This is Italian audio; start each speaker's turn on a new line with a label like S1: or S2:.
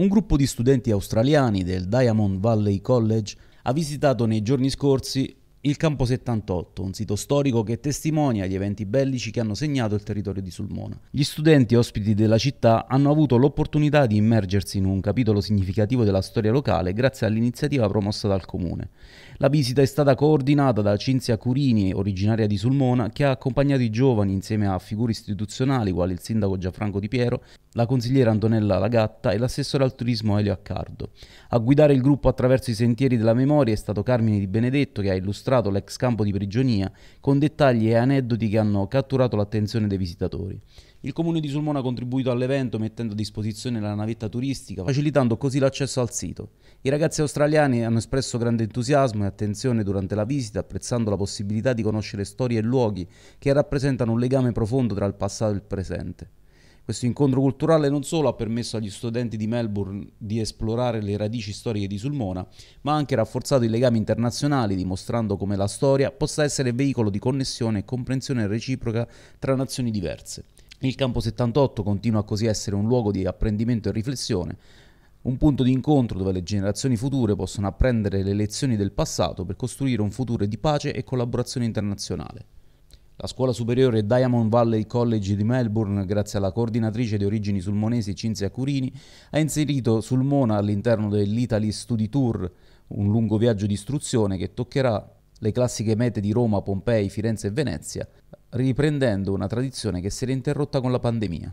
S1: un gruppo di studenti australiani del Diamond Valley College ha visitato nei giorni scorsi il Campo 78, un sito storico che testimonia gli eventi bellici che hanno segnato il territorio di Sulmona. Gli studenti ospiti della città hanno avuto l'opportunità di immergersi in un capitolo significativo della storia locale grazie all'iniziativa promossa dal comune. La visita è stata coordinata da Cinzia Curini, originaria di Sulmona, che ha accompagnato i giovani insieme a figure istituzionali quali il sindaco Gianfranco Di Piero, la consigliera Antonella Lagatta e l'assessore al turismo Elio Accardo. A guidare il gruppo attraverso i sentieri della memoria è stato Carmine Di Benedetto che ha illustrato illustrato l'ex campo di prigionia con dettagli e aneddoti che hanno catturato l'attenzione dei visitatori. Il comune di Sulmona ha contribuito all'evento mettendo a disposizione la navetta turistica, facilitando così l'accesso al sito. I ragazzi australiani hanno espresso grande entusiasmo e attenzione durante la visita, apprezzando la possibilità di conoscere storie e luoghi che rappresentano un legame profondo tra il passato e il presente. Questo incontro culturale non solo ha permesso agli studenti di Melbourne di esplorare le radici storiche di Sulmona, ma ha anche rafforzato i legami internazionali, dimostrando come la storia possa essere veicolo di connessione e comprensione reciproca tra nazioni diverse. Il campo 78 continua così a essere un luogo di apprendimento e riflessione, un punto di incontro dove le generazioni future possono apprendere le lezioni del passato per costruire un futuro di pace e collaborazione internazionale. La scuola superiore Diamond Valley College di Melbourne, grazie alla coordinatrice di origini sulmonesi Cinzia Curini, ha inserito Sulmona all'interno dell'Italy Study Tour, un lungo viaggio di istruzione che toccherà le classiche mete di Roma, Pompei, Firenze e Venezia, riprendendo una tradizione che si era interrotta con la pandemia.